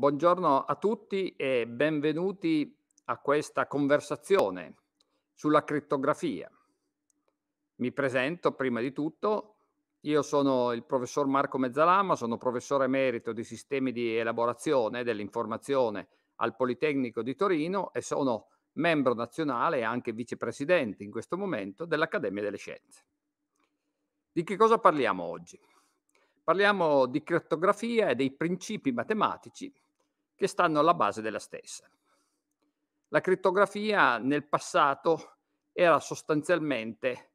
Buongiorno a tutti e benvenuti a questa conversazione sulla crittografia. Mi presento prima di tutto, io sono il professor Marco Mezzalama, sono professore emerito di sistemi di elaborazione dell'informazione al Politecnico di Torino e sono membro nazionale e anche vicepresidente in questo momento dell'Accademia delle Scienze. Di che cosa parliamo oggi? Parliamo di crittografia e dei principi matematici che stanno alla base della stessa. La crittografia nel passato era sostanzialmente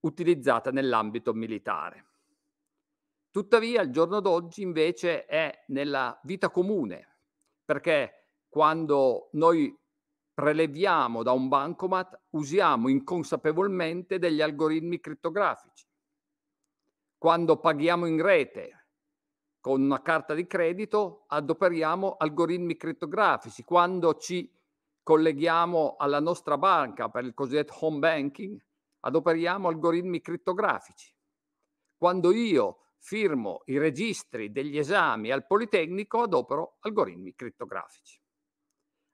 utilizzata nell'ambito militare. Tuttavia, al giorno d'oggi invece è nella vita comune, perché quando noi preleviamo da un bancomat usiamo inconsapevolmente degli algoritmi crittografici. Quando paghiamo in rete con una carta di credito adoperiamo algoritmi crittografici. Quando ci colleghiamo alla nostra banca per il cosiddetto home banking, adoperiamo algoritmi crittografici. Quando io firmo i registri degli esami al Politecnico, adopero algoritmi crittografici.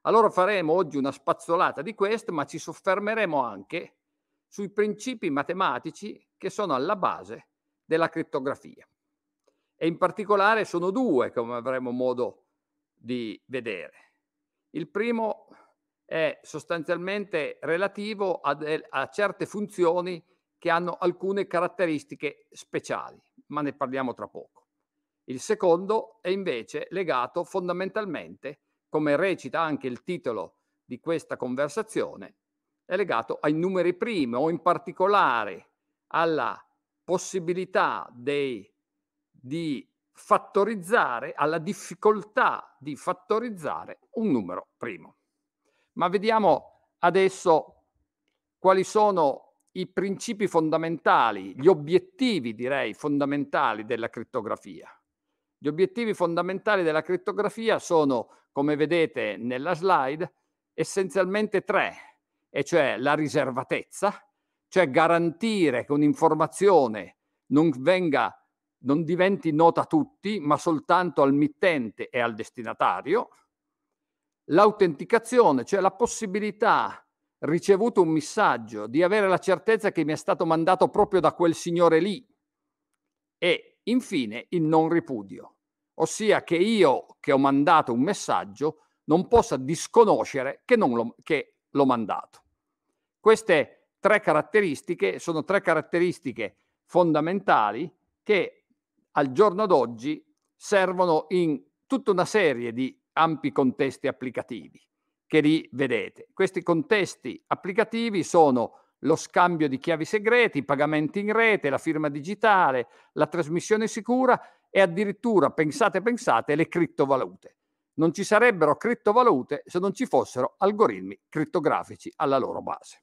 Allora faremo oggi una spazzolata di questo, ma ci soffermeremo anche sui principi matematici che sono alla base della crittografia e in particolare sono due come avremo modo di vedere. Il primo è sostanzialmente relativo a, a certe funzioni che hanno alcune caratteristiche speciali, ma ne parliamo tra poco. Il secondo è invece legato fondamentalmente, come recita anche il titolo di questa conversazione, è legato ai numeri primi o in particolare alla possibilità dei di fattorizzare, alla difficoltà di fattorizzare un numero primo. Ma vediamo adesso quali sono i principi fondamentali, gli obiettivi direi fondamentali della crittografia. Gli obiettivi fondamentali della crittografia sono, come vedete nella slide, essenzialmente tre, e cioè la riservatezza, cioè garantire che un'informazione non venga non diventi nota a tutti, ma soltanto al mittente e al destinatario. L'autenticazione, cioè la possibilità, ricevuto un messaggio, di avere la certezza che mi è stato mandato proprio da quel signore lì. E infine il non ripudio, ossia che io che ho mandato un messaggio non possa disconoscere che, lo, che l'ho mandato. Queste tre caratteristiche sono tre caratteristiche fondamentali che al giorno d'oggi servono in tutta una serie di ampi contesti applicativi che li vedete. Questi contesti applicativi sono lo scambio di chiavi segreti, i pagamenti in rete, la firma digitale, la trasmissione sicura e addirittura, pensate, pensate, le criptovalute. Non ci sarebbero criptovalute se non ci fossero algoritmi crittografici alla loro base.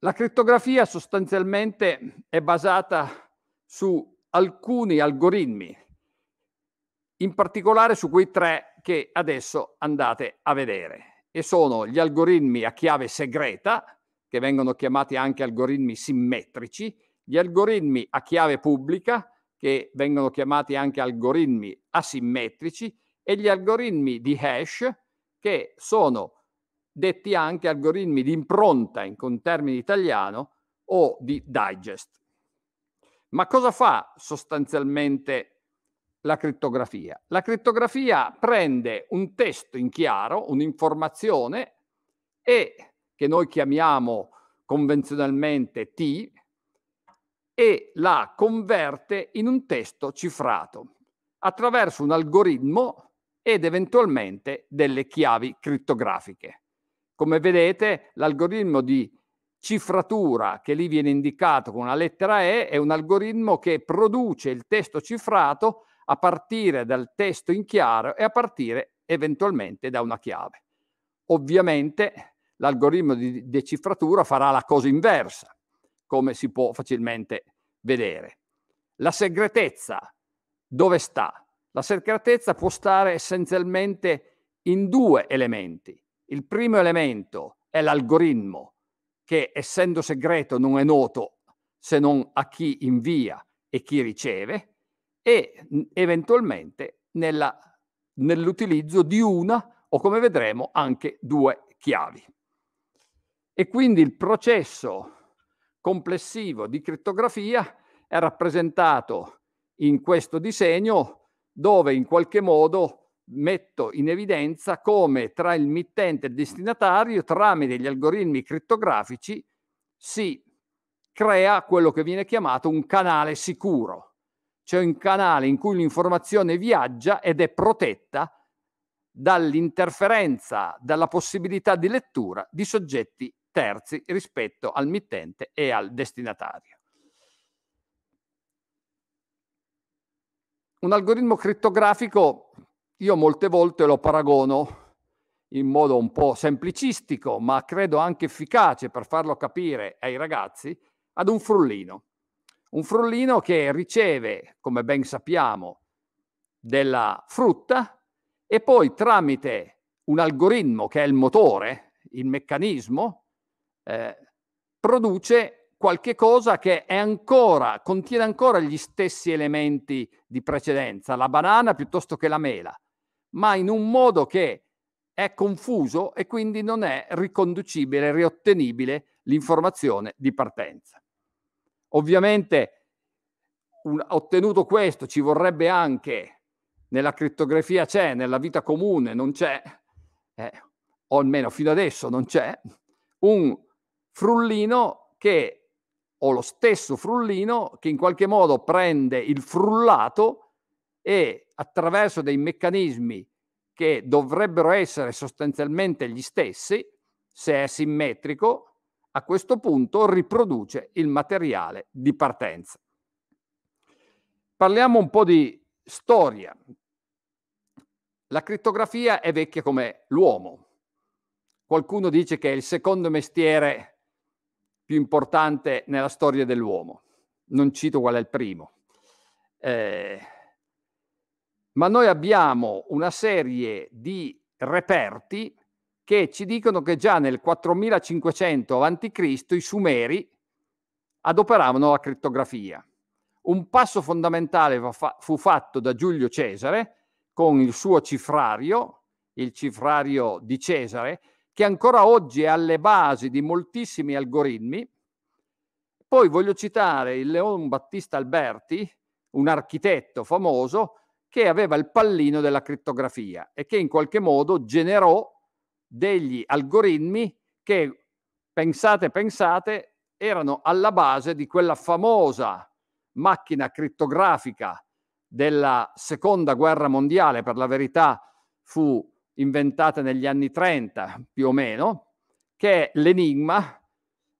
La crittografia sostanzialmente è basata su alcuni algoritmi, in particolare su quei tre che adesso andate a vedere. E sono gli algoritmi a chiave segreta, che vengono chiamati anche algoritmi simmetrici, gli algoritmi a chiave pubblica, che vengono chiamati anche algoritmi asimmetrici, e gli algoritmi di hash, che sono detti anche algoritmi di impronta in, con italiano o di digest. Ma cosa fa sostanzialmente la crittografia? La crittografia prende un testo in chiaro, un'informazione, e che noi chiamiamo convenzionalmente T, e la converte in un testo cifrato attraverso un algoritmo ed eventualmente delle chiavi crittografiche. Come vedete, l'algoritmo di cifratura che lì viene indicato con una lettera E è un algoritmo che produce il testo cifrato a partire dal testo in chiaro e a partire eventualmente da una chiave. Ovviamente l'algoritmo di decifratura farà la cosa inversa, come si può facilmente vedere. La segretezza dove sta? La segretezza può stare essenzialmente in due elementi. Il primo elemento è l'algoritmo che essendo segreto non è noto se non a chi invia e chi riceve e eventualmente nella, nell'utilizzo di una o come vedremo anche due chiavi. E quindi il processo complessivo di crittografia è rappresentato in questo disegno dove in qualche modo metto in evidenza come tra il mittente e il destinatario, tramite gli algoritmi crittografici, si crea quello che viene chiamato un canale sicuro, cioè un canale in cui l'informazione viaggia ed è protetta dall'interferenza, dalla possibilità di lettura di soggetti terzi rispetto al mittente e al destinatario. Un algoritmo crittografico io molte volte lo paragono in modo un po' semplicistico, ma credo anche efficace per farlo capire ai ragazzi, ad un frullino. Un frullino che riceve, come ben sappiamo, della frutta e poi tramite un algoritmo che è il motore, il meccanismo, eh, produce qualche cosa che ancora, contiene ancora gli stessi elementi di precedenza, la banana piuttosto che la mela ma in un modo che è confuso e quindi non è riconducibile, riottenibile l'informazione di partenza. Ovviamente, un, ottenuto questo, ci vorrebbe anche, nella criptografia c'è, nella vita comune non c'è, eh, o almeno fino adesso non c'è, un frullino che, o lo stesso frullino che in qualche modo prende il frullato e attraverso dei meccanismi che dovrebbero essere sostanzialmente gli stessi, se è simmetrico, a questo punto riproduce il materiale di partenza. Parliamo un po' di storia. La crittografia è vecchia come l'uomo. Qualcuno dice che è il secondo mestiere più importante nella storia dell'uomo. Non cito qual è il primo. Eh, ma noi abbiamo una serie di reperti che ci dicono che già nel 4500 a.C. i Sumeri adoperavano la crittografia. Un passo fondamentale fu fatto da Giulio Cesare con il suo cifrario, il cifrario di Cesare, che ancora oggi è alle basi di moltissimi algoritmi. Poi voglio citare il Leon Battista Alberti, un architetto famoso, che aveva il pallino della crittografia e che in qualche modo generò degli algoritmi che, pensate, pensate, erano alla base di quella famosa macchina crittografica della seconda guerra mondiale, per la verità fu inventata negli anni 30 più o meno, che è l'Enigma,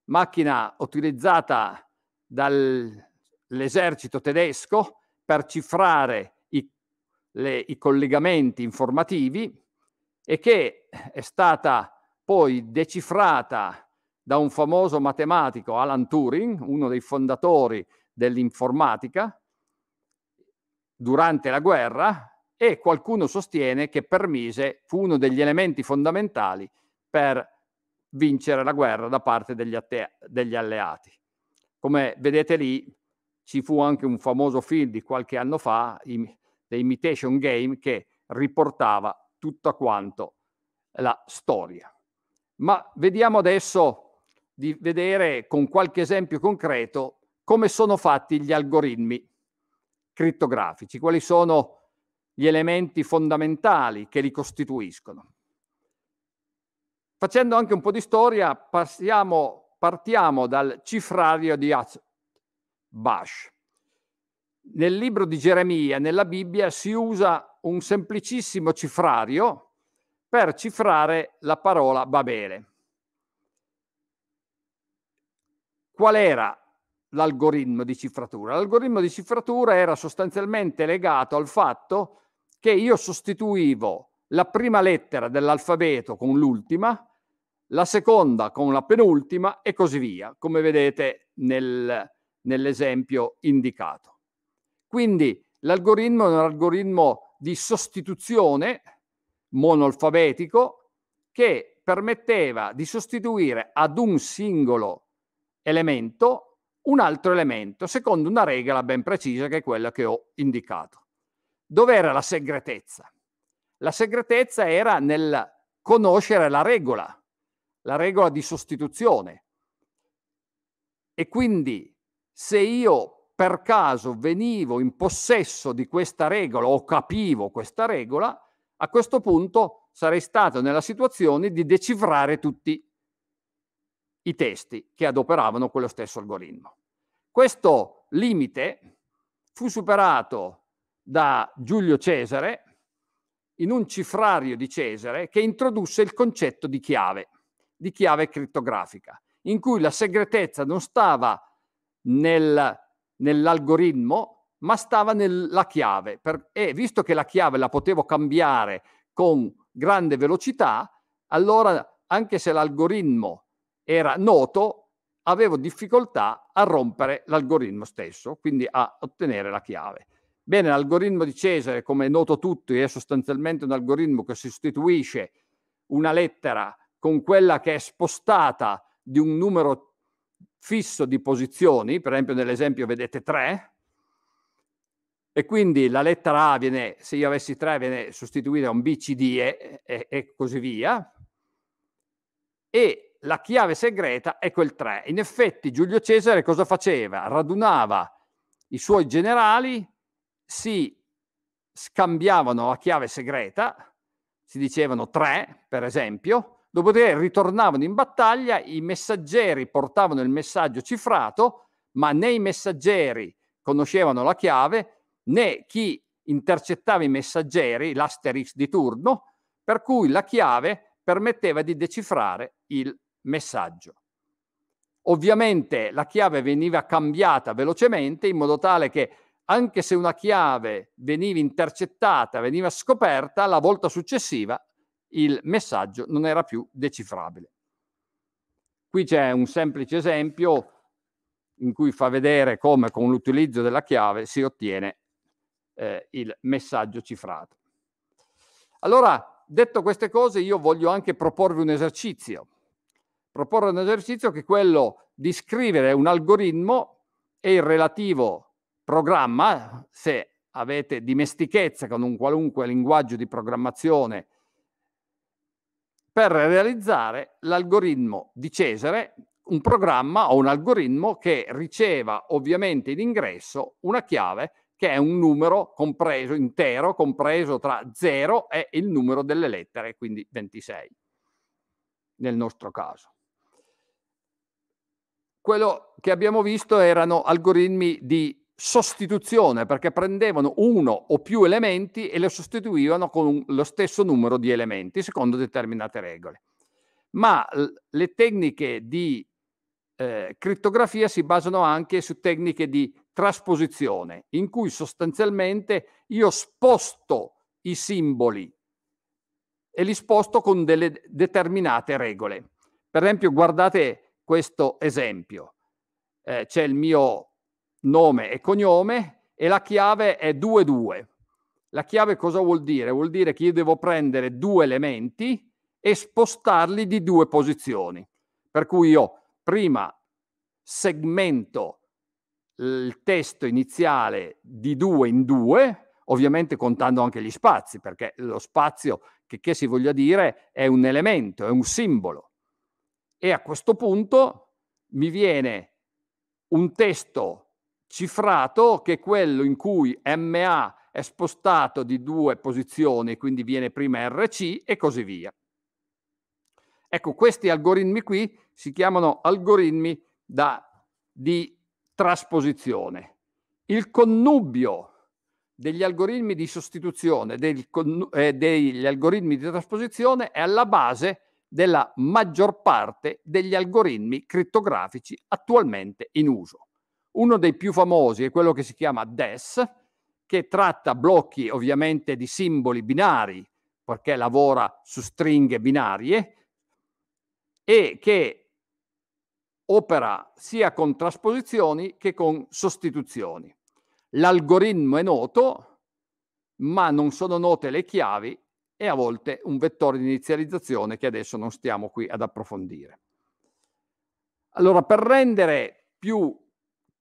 macchina utilizzata dall'esercito tedesco per cifrare le, i collegamenti informativi e che è stata poi decifrata da un famoso matematico, Alan Turing, uno dei fondatori dell'informatica, durante la guerra e qualcuno sostiene che permise, fu uno degli elementi fondamentali per vincere la guerra da parte degli, atte- degli alleati. Come vedete lì ci fu anche un famoso film di qualche anno fa, i, The Imitation Game che riportava tutta quanto la storia. Ma vediamo adesso di vedere con qualche esempio concreto come sono fatti gli algoritmi crittografici, quali sono gli elementi fondamentali che li costituiscono. Facendo anche un po' di storia, passiamo, partiamo dal cifrario di hatch nel libro di Geremia, nella Bibbia, si usa un semplicissimo cifrario per cifrare la parola Babele. Qual era l'algoritmo di cifratura? L'algoritmo di cifratura era sostanzialmente legato al fatto che io sostituivo la prima lettera dell'alfabeto con l'ultima, la seconda con la penultima e così via, come vedete nel, nell'esempio indicato. Quindi l'algoritmo è un algoritmo di sostituzione monoalfabetico che permetteva di sostituire ad un singolo elemento un altro elemento secondo una regola ben precisa che è quella che ho indicato. Dov'era la segretezza? La segretezza era nel conoscere la regola, la regola di sostituzione. E quindi se io per caso venivo in possesso di questa regola o capivo questa regola, a questo punto sarei stato nella situazione di decifrare tutti i testi che adoperavano quello stesso algoritmo. Questo limite fu superato da Giulio Cesare in un cifrario di Cesare che introdusse il concetto di chiave, di chiave crittografica, in cui la segretezza non stava nel nell'algoritmo, ma stava nella chiave. Per, e visto che la chiave la potevo cambiare con grande velocità, allora anche se l'algoritmo era noto, avevo difficoltà a rompere l'algoritmo stesso, quindi a ottenere la chiave. Bene, l'algoritmo di Cesare, come è noto tutti, è sostanzialmente un algoritmo che sostituisce una lettera con quella che è spostata di un numero fisso di posizioni, per esempio nell'esempio vedete 3, e quindi la lettera A viene, se io avessi 3, viene sostituita da un B, C, D e, e, e così via, e la chiave segreta è quel 3. In effetti Giulio Cesare cosa faceva? Radunava i suoi generali, si scambiavano la chiave segreta, si dicevano 3 per esempio, Dopodiché ritornavano in battaglia, i messaggeri portavano il messaggio cifrato, ma né i messaggeri conoscevano la chiave, né chi intercettava i messaggeri, l'asterix di turno, per cui la chiave permetteva di decifrare il messaggio. Ovviamente la chiave veniva cambiata velocemente in modo tale che anche se una chiave veniva intercettata, veniva scoperta, la volta successiva il messaggio non era più decifrabile. Qui c'è un semplice esempio in cui fa vedere come con l'utilizzo della chiave si ottiene eh, il messaggio cifrato. Allora, detto queste cose, io voglio anche proporvi un esercizio. Proporre un esercizio che è quello di scrivere un algoritmo e il relativo programma, se avete dimestichezza con un qualunque linguaggio di programmazione per realizzare l'algoritmo di Cesare, un programma o un algoritmo che riceva ovviamente in ingresso una chiave che è un numero compreso intero, compreso tra 0 e il numero delle lettere, quindi 26 nel nostro caso. Quello che abbiamo visto erano algoritmi di sostituzione perché prendevano uno o più elementi e lo sostituivano con un, lo stesso numero di elementi secondo determinate regole. Ma l- le tecniche di eh, crittografia si basano anche su tecniche di trasposizione, in cui sostanzialmente io sposto i simboli e li sposto con delle determinate regole. Per esempio, guardate questo esempio. Eh, c'è il mio nome e cognome e la chiave è 22. La chiave cosa vuol dire? Vuol dire che io devo prendere due elementi e spostarli di due posizioni. Per cui io prima segmento il testo iniziale di due in due, ovviamente contando anche gli spazi, perché lo spazio, che, che si voglia dire, è un elemento, è un simbolo. E a questo punto mi viene un testo cifrato che è quello in cui MA è spostato di due posizioni, quindi viene prima RC e così via. Ecco, questi algoritmi qui si chiamano algoritmi da, di trasposizione. Il connubio degli algoritmi di sostituzione del, eh, degli algoritmi di trasposizione è alla base della maggior parte degli algoritmi crittografici attualmente in uso. Uno dei più famosi è quello che si chiama DES, che tratta blocchi ovviamente di simboli binari, perché lavora su stringhe binarie, e che opera sia con trasposizioni che con sostituzioni. L'algoritmo è noto, ma non sono note le chiavi e a volte un vettore di inizializzazione che adesso non stiamo qui ad approfondire. Allora, per rendere più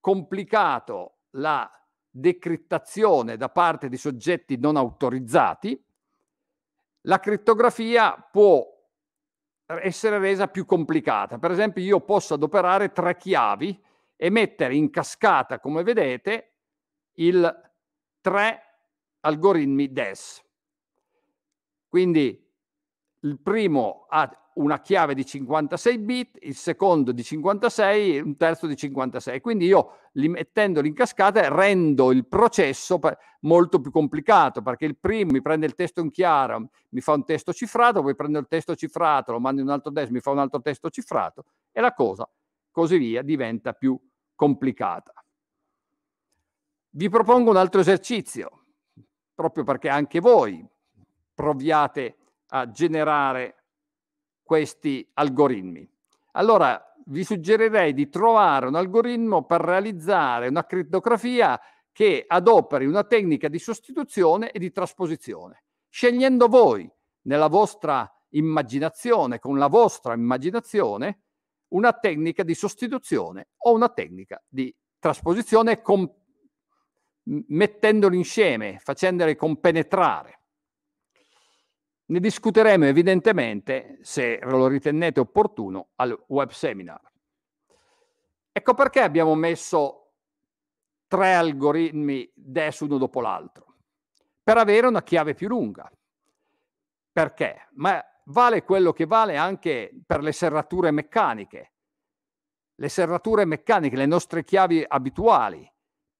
complicato la decrittazione da parte di soggetti non autorizzati, la criptografia può essere resa più complicata. Per esempio, io posso adoperare tre chiavi e mettere in cascata, come vedete, il tre algoritmi DES. Quindi il primo ha una chiave di 56 bit, il secondo di 56 un terzo di 56. Quindi io li, mettendoli in cascata rendo il processo molto più complicato perché il primo mi prende il testo in chiaro, mi fa un testo cifrato, poi prendo il testo cifrato, lo mando in un altro testo, mi fa un altro testo cifrato e la cosa così via diventa più complicata. Vi propongo un altro esercizio, proprio perché anche voi proviate a generare questi algoritmi. Allora vi suggerirei di trovare un algoritmo per realizzare una criptografia che adoperi una tecnica di sostituzione e di trasposizione, scegliendo voi nella vostra immaginazione, con la vostra immaginazione, una tecnica di sostituzione o una tecnica di trasposizione com- mettendoli insieme, facendoli compenetrare. Ne discuteremo evidentemente, se lo ritenete opportuno, al web seminar. Ecco perché abbiamo messo tre algoritmi DES uno dopo l'altro, per avere una chiave più lunga. Perché? Ma vale quello che vale anche per le serrature meccaniche. Le serrature meccaniche, le nostre chiavi abituali,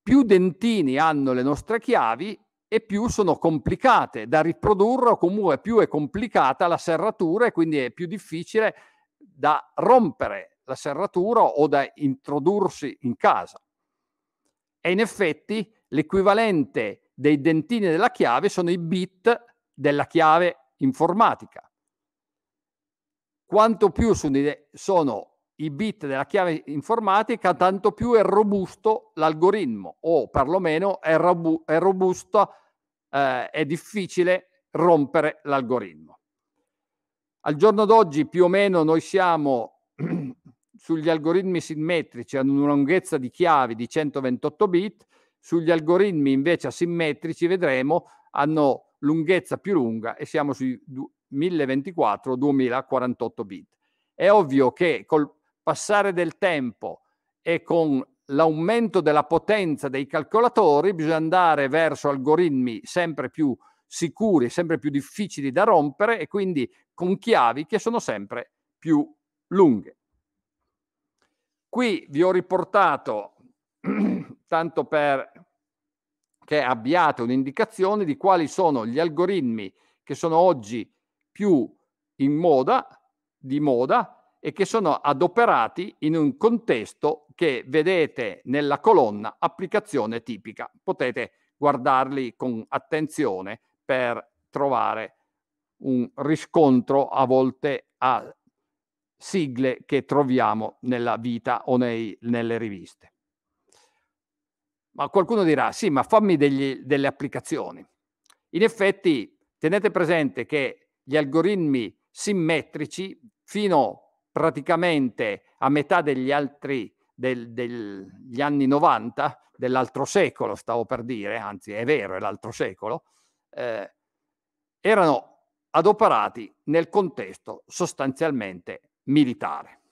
più dentini hanno le nostre chiavi, e più sono complicate da riprodurre o comunque più è complicata la serratura e quindi è più difficile da rompere la serratura o da introdursi in casa. E in effetti l'equivalente dei dentini della chiave sono i bit della chiave informatica. Quanto più sono i bit della chiave informatica, tanto più è robusto l'algoritmo, o perlomeno è, robu- è robusto, eh, è difficile rompere l'algoritmo. Al giorno d'oggi più o meno noi siamo sugli algoritmi simmetrici ad una lunghezza di chiavi di 128 bit, sugli algoritmi invece asimmetrici vedremo hanno lunghezza più lunga e siamo sui 1024-2048 bit. È ovvio che col passare del tempo e con l'aumento della potenza dei calcolatori bisogna andare verso algoritmi sempre più sicuri, sempre più difficili da rompere e quindi con chiavi che sono sempre più lunghe. Qui vi ho riportato, tanto per che abbiate un'indicazione di quali sono gli algoritmi che sono oggi più in moda, di moda, e che sono adoperati in un contesto che vedete nella colonna applicazione tipica. Potete guardarli con attenzione per trovare un riscontro a volte a sigle che troviamo nella vita o nei, nelle riviste. Ma qualcuno dirà, sì, ma fammi degli, delle applicazioni. In effetti, tenete presente che gli algoritmi simmetrici fino praticamente a metà degli altri del, degli anni 90, dell'altro secolo, stavo per dire, anzi è vero, è l'altro secolo, eh, erano adoperati nel contesto sostanzialmente militare.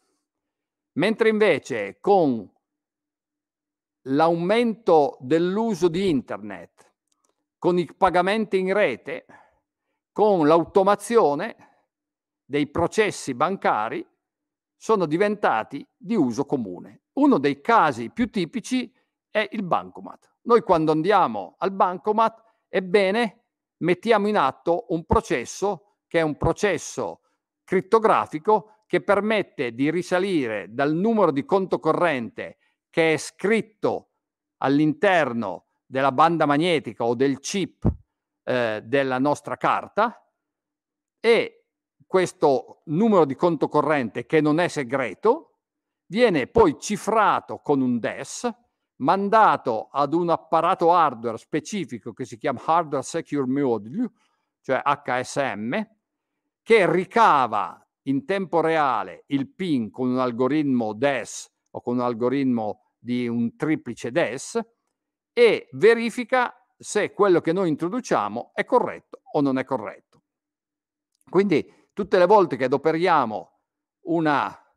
Mentre invece con l'aumento dell'uso di internet, con i pagamenti in rete, con l'automazione dei processi bancari, sono diventati di uso comune. Uno dei casi più tipici è il bancomat. Noi quando andiamo al bancomat, ebbene, mettiamo in atto un processo che è un processo crittografico che permette di risalire dal numero di conto corrente che è scritto all'interno della banda magnetica o del chip eh, della nostra carta e questo numero di conto corrente che non è segreto, viene poi cifrato con un DES, mandato ad un apparato hardware specifico che si chiama Hardware Secure Module, cioè HSM, che ricava in tempo reale il PIN con un algoritmo DES o con un algoritmo di un triplice DES e verifica se quello che noi introduciamo è corretto o non è corretto. Quindi tutte le volte che adoperiamo una,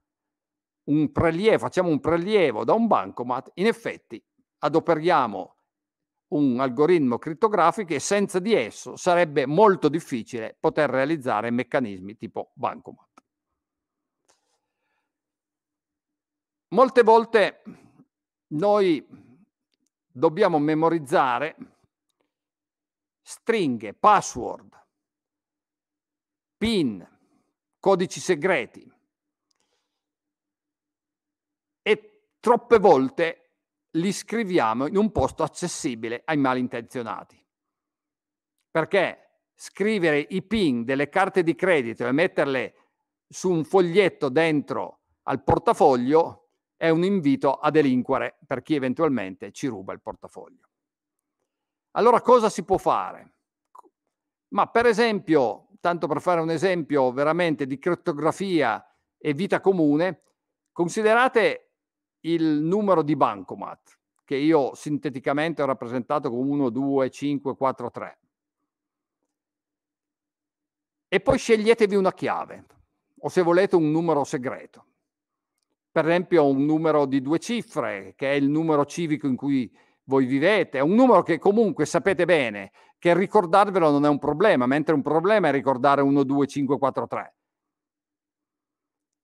un prelievo, facciamo un prelievo da un bancomat, in effetti adoperiamo un algoritmo crittografico e senza di esso sarebbe molto difficile poter realizzare meccanismi tipo bancomat. Molte volte noi dobbiamo memorizzare stringhe, password, PIN, codici segreti. E troppe volte li scriviamo in un posto accessibile ai malintenzionati. Perché scrivere i PIN delle carte di credito e metterle su un foglietto dentro al portafoglio è un invito a delinquere per chi eventualmente ci ruba il portafoglio. Allora cosa si può fare? Ma per esempio tanto per fare un esempio veramente di crittografia e vita comune, considerate il numero di bancomat, che io sinteticamente ho rappresentato con 1, 2, 5, 4, 3. E poi sceglietevi una chiave, o se volete un numero segreto. Per esempio un numero di due cifre, che è il numero civico in cui voi vivete, un numero che comunque sapete bene, che ricordarvelo non è un problema, mentre un problema è ricordare 1, 2, 5, 4, 3.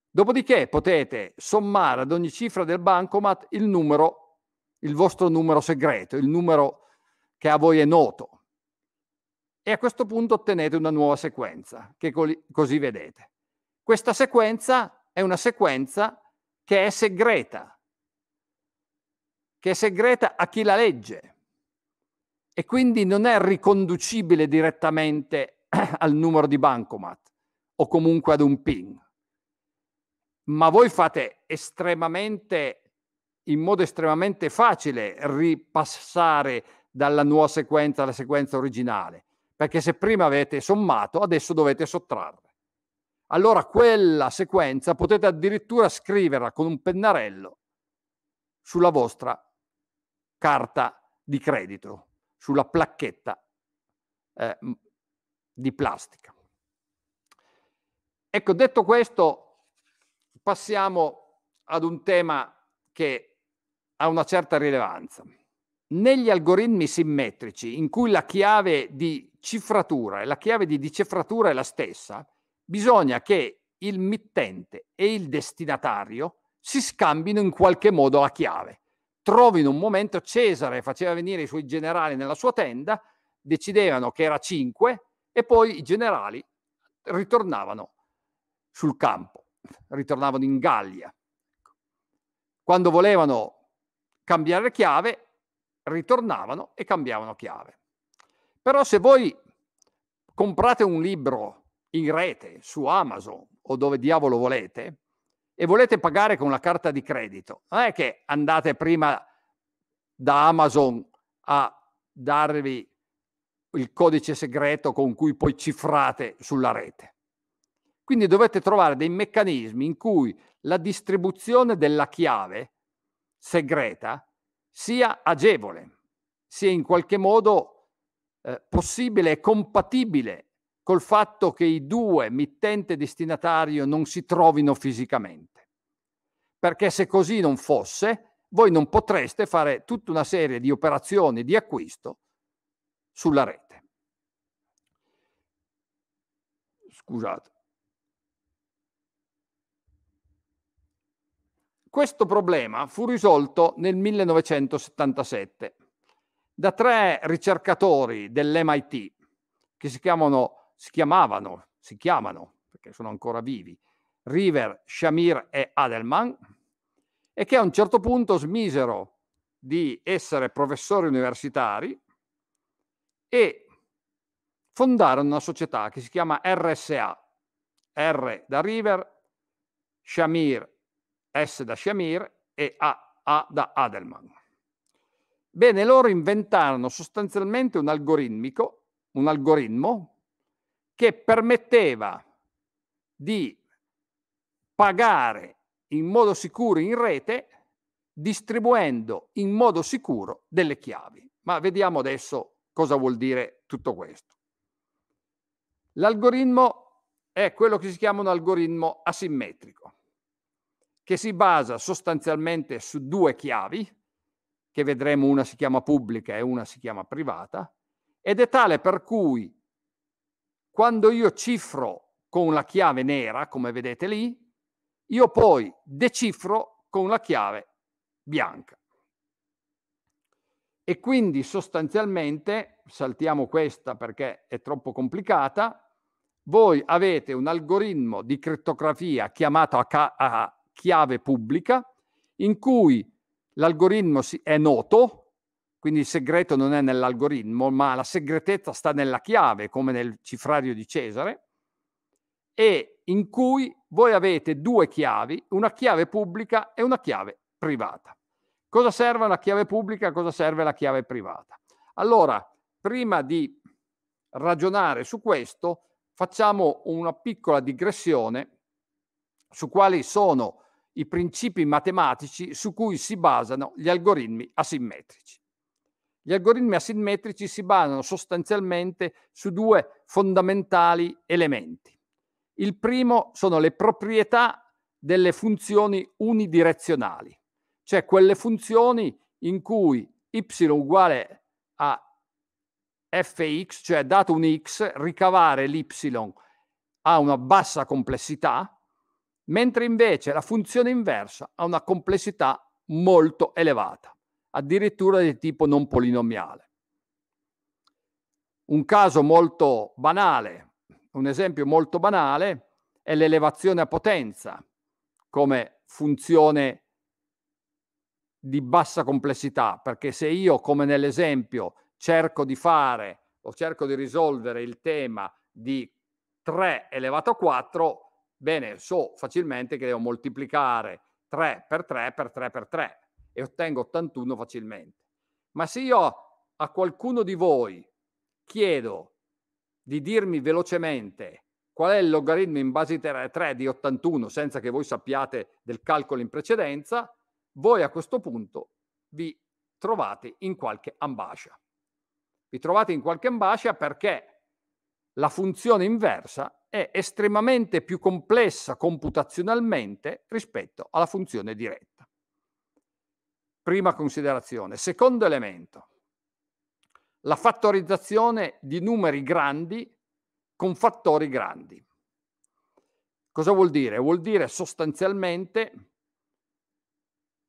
Dopodiché potete sommare ad ogni cifra del bancomat il numero, il vostro numero segreto, il numero che a voi è noto. E a questo punto ottenete una nuova sequenza, che così vedete. Questa sequenza è una sequenza che è segreta, che è segreta a chi la legge e quindi non è riconducibile direttamente al numero di bancomat o comunque ad un PIN. Ma voi fate estremamente, in modo estremamente facile, ripassare dalla nuova sequenza alla sequenza originale, perché se prima avete sommato, adesso dovete sottrarre. Allora quella sequenza potete addirittura scriverla con un pennarello sulla vostra carta di credito sulla placchetta eh, di plastica. Ecco, detto questo, passiamo ad un tema che ha una certa rilevanza. Negli algoritmi simmetrici, in cui la chiave di cifratura e la chiave di decifratura è la stessa, bisogna che il mittente e il destinatario si scambino in qualche modo la chiave trova in un momento Cesare faceva venire i suoi generali nella sua tenda, decidevano che era 5 e poi i generali ritornavano sul campo, ritornavano in Gallia. Quando volevano cambiare chiave, ritornavano e cambiavano chiave. Però se voi comprate un libro in rete su Amazon o dove diavolo volete, e volete pagare con la carta di credito, non è che andate prima da Amazon a darvi il codice segreto con cui poi cifrate sulla rete. Quindi dovete trovare dei meccanismi in cui la distribuzione della chiave segreta sia agevole, sia in qualche modo eh, possibile e compatibile col fatto che i due, mittente destinatario, non si trovino fisicamente. Perché se così non fosse, voi non potreste fare tutta una serie di operazioni di acquisto sulla rete. Scusate. Questo problema fu risolto nel 1977 da tre ricercatori dell'MIT che si chiamano si chiamavano, si chiamano, perché sono ancora vivi, River, Shamir e Adelman, e che a un certo punto smisero di essere professori universitari e fondarono una società che si chiama RSA, R da River, Shamir, S da Shamir e A, A da Adelman. Bene, loro inventarono sostanzialmente un algoritmico, un algoritmo che permetteva di pagare in modo sicuro in rete distribuendo in modo sicuro delle chiavi. Ma vediamo adesso cosa vuol dire tutto questo. L'algoritmo è quello che si chiama un algoritmo asimmetrico, che si basa sostanzialmente su due chiavi, che vedremo una si chiama pubblica e una si chiama privata, ed è tale per cui quando io cifro con la chiave nera, come vedete lì, io poi decifro con la chiave bianca. E quindi sostanzialmente, saltiamo questa perché è troppo complicata, voi avete un algoritmo di crittografia chiamato a, ca- a chiave pubblica in cui l'algoritmo è noto, quindi il segreto non è nell'algoritmo, ma la segretezza sta nella chiave, come nel cifrario di Cesare, e in cui voi avete due chiavi, una chiave pubblica e una chiave privata. Cosa serve la chiave pubblica? Cosa serve la chiave privata? Allora, prima di ragionare su questo, facciamo una piccola digressione su quali sono i principi matematici su cui si basano gli algoritmi asimmetrici. Gli algoritmi asimmetrici si basano sostanzialmente su due fondamentali elementi. Il primo sono le proprietà delle funzioni unidirezionali, cioè quelle funzioni in cui y uguale a fx, cioè dato un x, ricavare l'y ha una bassa complessità, mentre invece la funzione inversa ha una complessità molto elevata addirittura di tipo non polinomiale. Un caso molto banale, un esempio molto banale, è l'elevazione a potenza come funzione di bassa complessità, perché se io, come nell'esempio, cerco di fare o cerco di risolvere il tema di 3 elevato a 4, bene, so facilmente che devo moltiplicare 3 per 3 per 3 per 3 e ottengo 81 facilmente. Ma se io a qualcuno di voi chiedo di dirmi velocemente qual è il logaritmo in base 3 di 81 senza che voi sappiate del calcolo in precedenza, voi a questo punto vi trovate in qualche ambascia. Vi trovate in qualche ambascia perché la funzione inversa è estremamente più complessa computazionalmente rispetto alla funzione diretta. Prima considerazione. Secondo elemento, la fattorizzazione di numeri grandi con fattori grandi. Cosa vuol dire? Vuol dire sostanzialmente,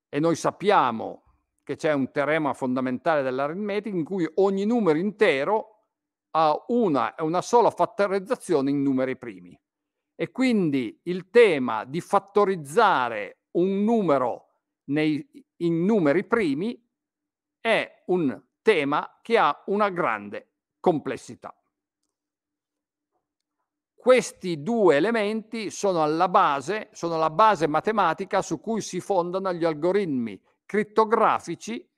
e noi sappiamo che c'è un teorema fondamentale dell'aritmetica in cui ogni numero intero ha una, una sola fattorizzazione in numeri primi. E quindi il tema di fattorizzare un numero nei, in numeri primi è un tema che ha una grande complessità. Questi due elementi sono alla base, sono la base matematica su cui si fondano gli algoritmi crittografici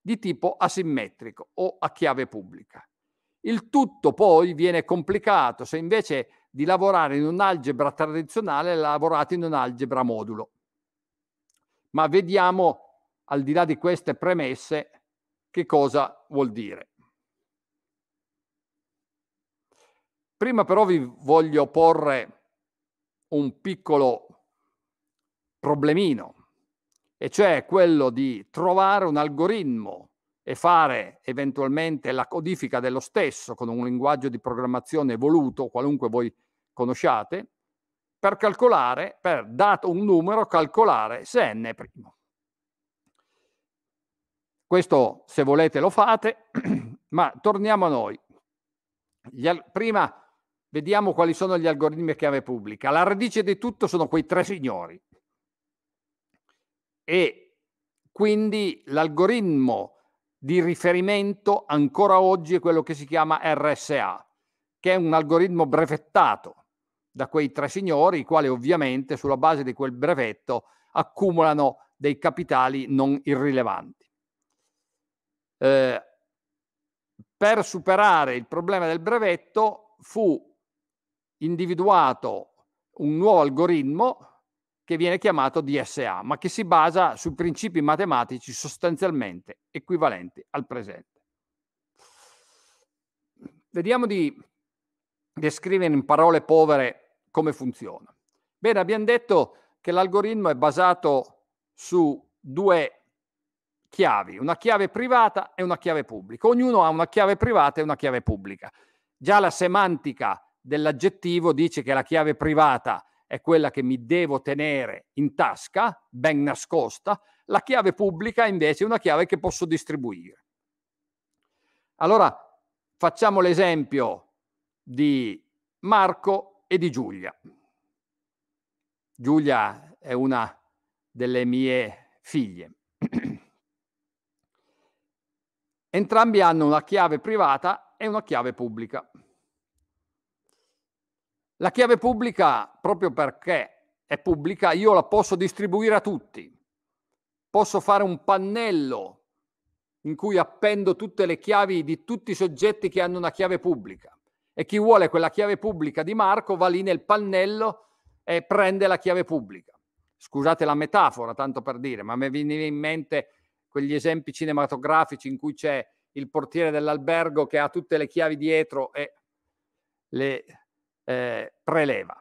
di tipo asimmetrico o a chiave pubblica. Il tutto poi viene complicato se invece di lavorare in un'algebra tradizionale lavorate in un'algebra modulo ma vediamo al di là di queste premesse che cosa vuol dire. Prima però vi voglio porre un piccolo problemino, e cioè quello di trovare un algoritmo e fare eventualmente la codifica dello stesso con un linguaggio di programmazione voluto, qualunque voi conosciate, per calcolare, per dato un numero, calcolare se n è primo. Questo se volete lo fate, ma torniamo a noi. prima vediamo quali sono gli algoritmi a chiave pubblica. La radice di tutto sono quei tre signori. E quindi l'algoritmo di riferimento ancora oggi è quello che si chiama RSA, che è un algoritmo brevettato da quei tre signori, i quali ovviamente sulla base di quel brevetto accumulano dei capitali non irrilevanti. Eh, per superare il problema del brevetto fu individuato un nuovo algoritmo che viene chiamato DSA, ma che si basa su principi matematici sostanzialmente equivalenti al presente. Vediamo di descrivere in parole povere come funziona. Bene, abbiamo detto che l'algoritmo è basato su due chiavi, una chiave privata e una chiave pubblica. Ognuno ha una chiave privata e una chiave pubblica. Già la semantica dell'aggettivo dice che la chiave privata è quella che mi devo tenere in tasca, ben nascosta, la chiave pubblica invece è una chiave che posso distribuire. Allora facciamo l'esempio di Marco e di Giulia. Giulia è una delle mie figlie. Entrambi hanno una chiave privata e una chiave pubblica. La chiave pubblica, proprio perché è pubblica, io la posso distribuire a tutti. Posso fare un pannello in cui appendo tutte le chiavi di tutti i soggetti che hanno una chiave pubblica e chi vuole quella chiave pubblica di Marco va lì nel pannello e prende la chiave pubblica. Scusate la metafora, tanto per dire, ma mi viene in mente quegli esempi cinematografici in cui c'è il portiere dell'albergo che ha tutte le chiavi dietro e le eh, preleva.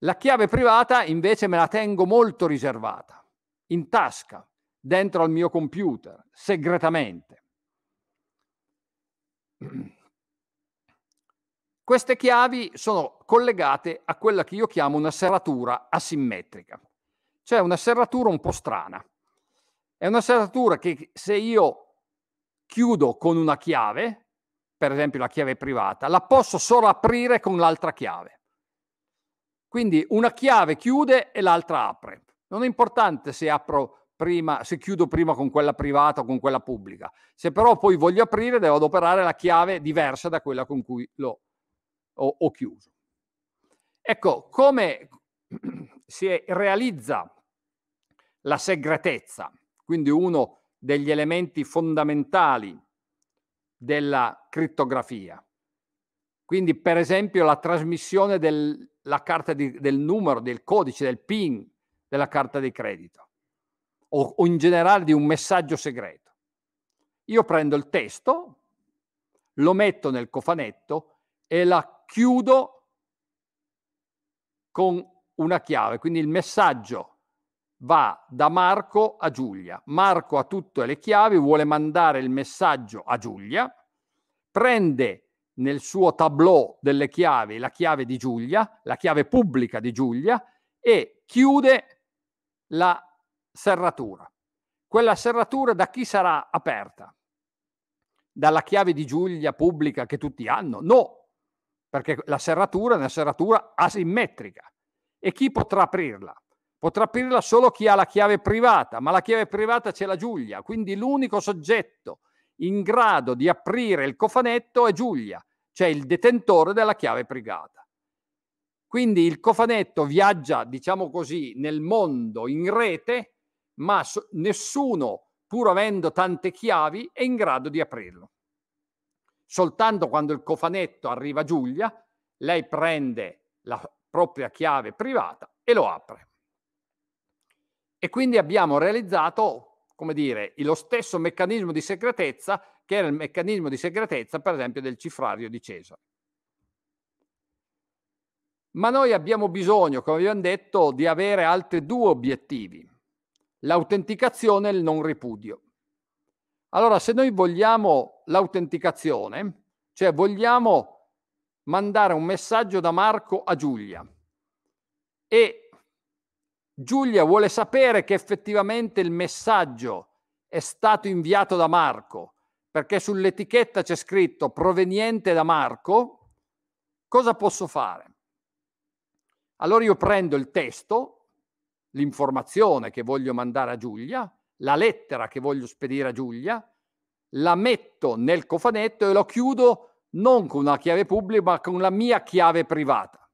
La chiave privata invece me la tengo molto riservata, in tasca, dentro al mio computer, segretamente. Queste chiavi sono collegate a quella che io chiamo una serratura asimmetrica, cioè una serratura un po' strana. È una serratura che se io chiudo con una chiave, per esempio la chiave privata, la posso solo aprire con l'altra chiave. Quindi una chiave chiude e l'altra apre. Non è importante se apro prima, se chiudo prima con quella privata o con quella pubblica. Se però poi voglio aprire, devo adoperare la chiave diversa da quella con cui l'ho o, o chiuso. Ecco, come si realizza la segretezza, quindi uno degli elementi fondamentali della crittografia. Quindi, per esempio, la trasmissione della carta di, del numero, del codice, del PIN della carta di credito o, o in generale di un messaggio segreto. Io prendo il testo, lo metto nel cofanetto e la chiudo con una chiave, quindi il messaggio va da Marco a Giulia. Marco ha tutte le chiavi, vuole mandare il messaggio a Giulia, prende nel suo tableau delle chiavi la chiave di Giulia, la chiave pubblica di Giulia e chiude la serratura. Quella serratura da chi sarà aperta? Dalla chiave di Giulia pubblica che tutti hanno? No, perché la serratura è una serratura asimmetrica. E chi potrà aprirla? Potrà aprirla solo chi ha la chiave privata, ma la chiave privata ce l'ha Giulia, quindi l'unico soggetto in grado di aprire il cofanetto è Giulia, cioè il detentore della chiave privata. Quindi il cofanetto viaggia, diciamo così, nel mondo in rete, ma nessuno, pur avendo tante chiavi, è in grado di aprirlo. Soltanto quando il cofanetto arriva Giulia, lei prende la propria chiave privata e lo apre. E quindi abbiamo realizzato, come dire, lo stesso meccanismo di segretezza che era il meccanismo di segretezza, per esempio, del cifrario di Cesare. Ma noi abbiamo bisogno, come abbiamo detto, di avere altri due obiettivi, l'autenticazione e il non ripudio. Allora, se noi vogliamo l'autenticazione, cioè vogliamo mandare un messaggio da Marco a Giulia e Giulia vuole sapere che effettivamente il messaggio è stato inviato da Marco, perché sull'etichetta c'è scritto proveniente da Marco, cosa posso fare? Allora io prendo il testo, l'informazione che voglio mandare a Giulia, la lettera che voglio spedire a Giulia, la metto nel cofanetto e lo chiudo non con una chiave pubblica, ma con la mia chiave privata.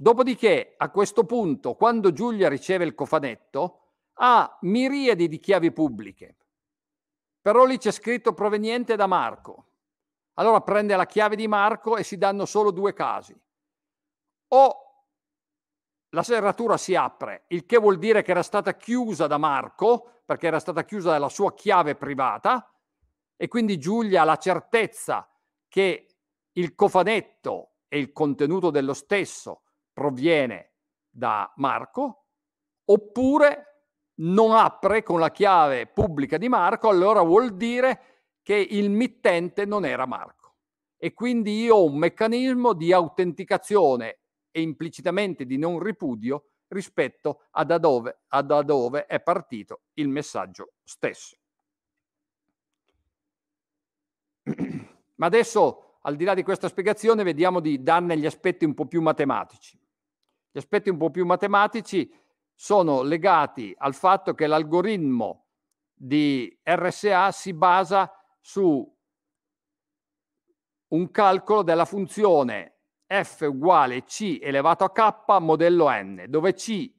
Dopodiché, a questo punto, quando Giulia riceve il cofanetto, ha miriadi di chiavi pubbliche. Però lì c'è scritto proveniente da Marco. Allora prende la chiave di Marco e si danno solo due casi. O la serratura si apre, il che vuol dire che era stata chiusa da Marco, perché era stata chiusa dalla sua chiave privata, e quindi Giulia ha la certezza che il cofanetto e il contenuto dello stesso proviene da Marco, oppure non apre con la chiave pubblica di Marco, allora vuol dire che il mittente non era Marco. E quindi io ho un meccanismo di autenticazione e implicitamente di non ripudio rispetto a da dove, a da dove è partito il messaggio stesso. Ma adesso, al di là di questa spiegazione, vediamo di darne gli aspetti un po' più matematici. Gli aspetti un po' più matematici sono legati al fatto che l'algoritmo di RSA si basa su un calcolo della funzione f uguale c elevato a k modello n, dove c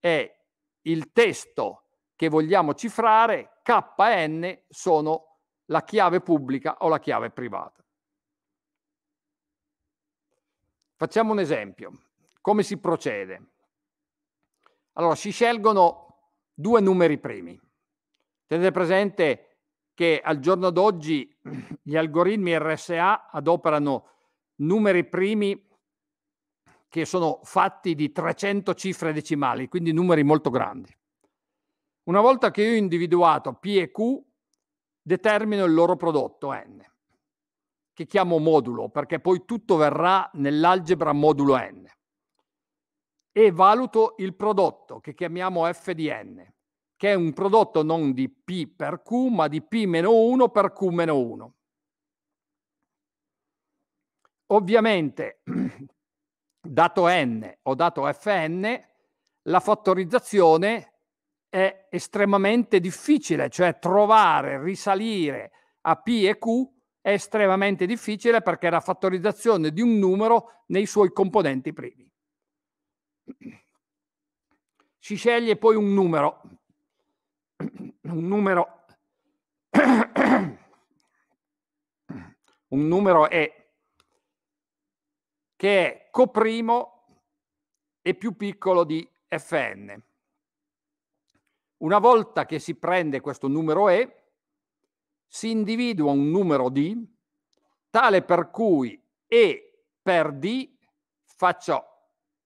è il testo che vogliamo cifrare, k e n sono la chiave pubblica o la chiave privata. Facciamo un esempio. Come si procede? Allora, si scelgono due numeri primi. Tenete presente che al giorno d'oggi gli algoritmi RSA adoperano numeri primi che sono fatti di 300 cifre decimali, quindi numeri molto grandi. Una volta che io ho individuato P e Q, determino il loro prodotto N, che chiamo modulo, perché poi tutto verrà nell'algebra modulo N. E valuto il prodotto, che chiamiamo F di N, che è un prodotto non di P per Q, ma di P meno 1 per Q meno 1. Ovviamente, dato n o dato fn, la fattorizzazione è estremamente difficile, cioè trovare, risalire a p e q è estremamente difficile perché è la fattorizzazione di un numero nei suoi componenti primi. Si sceglie poi un numero, un numero, un numero E che è coprimo e più piccolo di Fn. Una volta che si prende questo numero E, si individua un numero D tale per cui E per D faccia,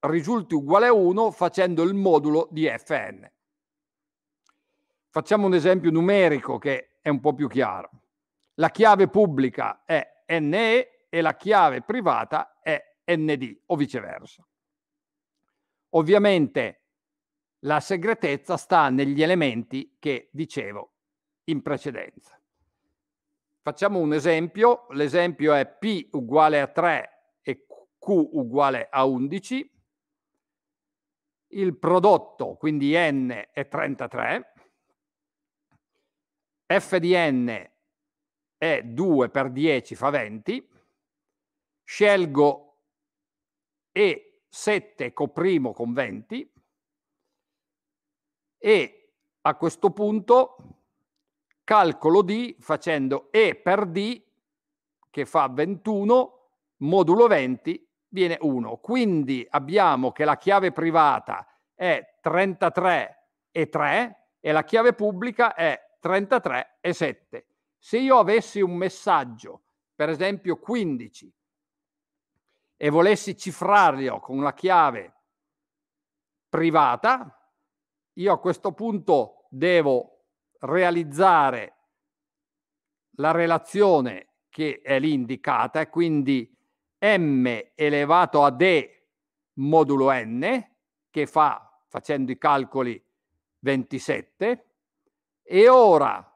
risulti uguale a 1 facendo il modulo di Fn. Facciamo un esempio numerico che è un po' più chiaro. La chiave pubblica è NE e la chiave privata è ND o viceversa. Ovviamente la segretezza sta negli elementi che dicevo in precedenza. Facciamo un esempio, l'esempio è P uguale a 3 e Q uguale a 11, il prodotto, quindi N è 33, F di N è 2 per 10 fa 20, scelgo e 7 coprimo con 20 e a questo punto calcolo D facendo E per D che fa 21 modulo 20 viene 1. Quindi abbiamo che la chiave privata è 33 e 3 e la chiave pubblica è 33 e 7. Se io avessi un messaggio, per esempio 15, e volessi cifrarlo oh, con una chiave privata, io a questo punto devo realizzare la relazione che è lì indicata, quindi m elevato a d modulo n, che fa, facendo i calcoli, 27, e ora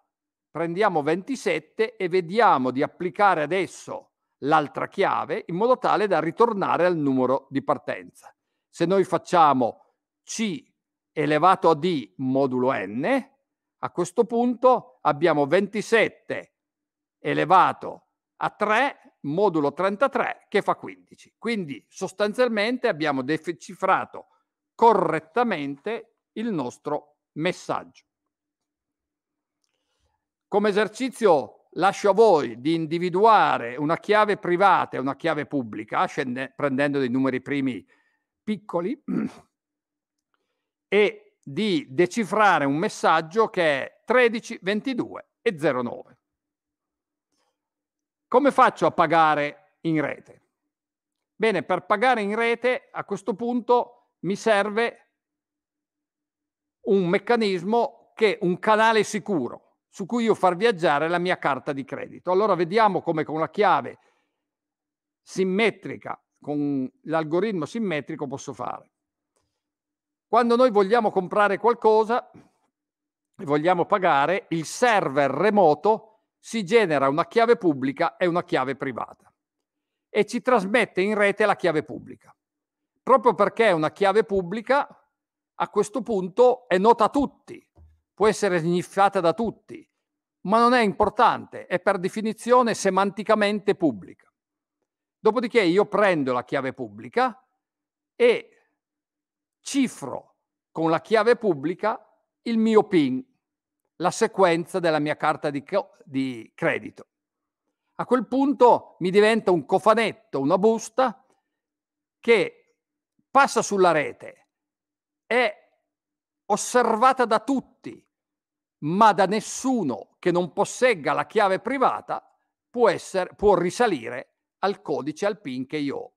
prendiamo 27 e vediamo di applicare adesso l'altra chiave in modo tale da ritornare al numero di partenza. Se noi facciamo C elevato a D modulo N, a questo punto abbiamo 27 elevato a 3 modulo 33 che fa 15. Quindi sostanzialmente abbiamo decifrato correttamente il nostro messaggio. Come esercizio lascio a voi di individuare una chiave privata e una chiave pubblica, scende, prendendo dei numeri primi piccoli, e di decifrare un messaggio che è 13, 22 e 09. Come faccio a pagare in rete? Bene, per pagare in rete a questo punto mi serve un meccanismo che è un canale sicuro su cui io far viaggiare la mia carta di credito. Allora vediamo come con la chiave simmetrica, con l'algoritmo simmetrico posso fare. Quando noi vogliamo comprare qualcosa e vogliamo pagare, il server remoto si genera una chiave pubblica e una chiave privata e ci trasmette in rete la chiave pubblica. Proprio perché è una chiave pubblica, a questo punto è nota a tutti può essere significata da tutti, ma non è importante, è per definizione semanticamente pubblica. Dopodiché io prendo la chiave pubblica e cifro con la chiave pubblica il mio PIN, la sequenza della mia carta di, di credito. A quel punto mi diventa un cofanetto, una busta che passa sulla rete, è osservata da tutti, ma da nessuno che non possegga la chiave privata può, essere, può risalire al codice al PIN che io ho.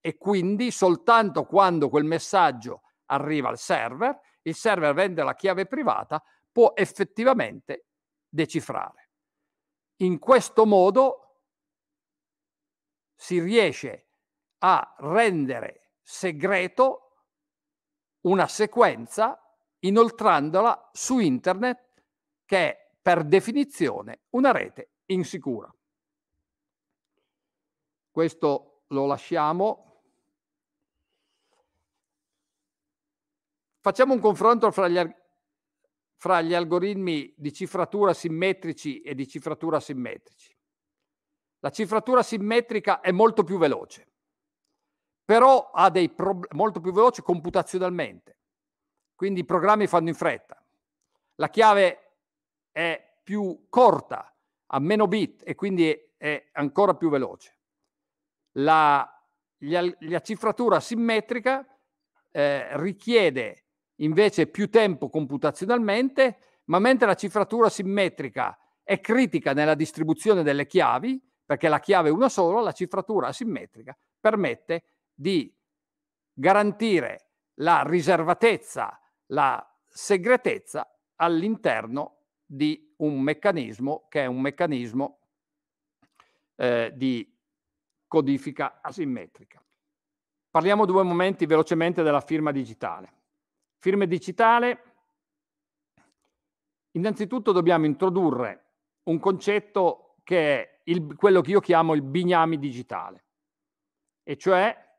E quindi soltanto quando quel messaggio arriva al server, il server vende la chiave privata, può effettivamente decifrare. In questo modo si riesce a rendere segreto una sequenza inoltrandola su internet che è per definizione una rete insicura. Questo lo lasciamo. Facciamo un confronto fra gli, fra gli algoritmi di cifratura simmetrici e di cifratura simmetrici. La cifratura simmetrica è molto più veloce però ha dei problemi molto più veloci computazionalmente, quindi i programmi fanno in fretta. La chiave è più corta, ha meno bit e quindi è ancora più veloce. La, la, la cifratura simmetrica eh, richiede invece più tempo computazionalmente, ma mentre la cifratura simmetrica è critica nella distribuzione delle chiavi, perché la chiave è una sola, la cifratura asimmetrica permette di garantire la riservatezza, la segretezza all'interno di un meccanismo che è un meccanismo eh, di codifica asimmetrica. Parliamo due momenti velocemente della firma digitale. Firma digitale, innanzitutto dobbiamo introdurre un concetto che è il, quello che io chiamo il bignami digitale, e cioè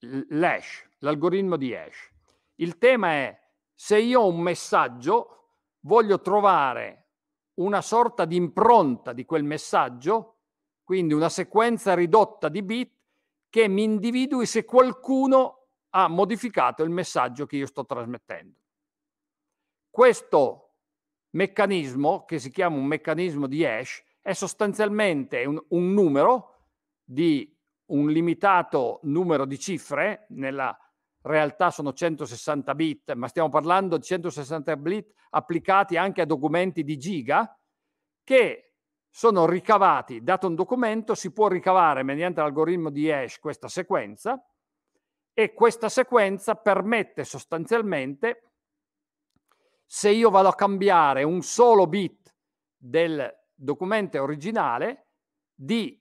l'hash, l'algoritmo di hash. Il tema è se io ho un messaggio, voglio trovare una sorta di impronta di quel messaggio, quindi una sequenza ridotta di bit che mi individui se qualcuno ha modificato il messaggio che io sto trasmettendo. Questo meccanismo, che si chiama un meccanismo di hash, è sostanzialmente un, un numero di un limitato numero di cifre, nella realtà sono 160 bit, ma stiamo parlando di 160 bit applicati anche a documenti di giga, che sono ricavati, dato un documento, si può ricavare mediante l'algoritmo di hash questa sequenza e questa sequenza permette sostanzialmente, se io vado a cambiare un solo bit del documento originale, di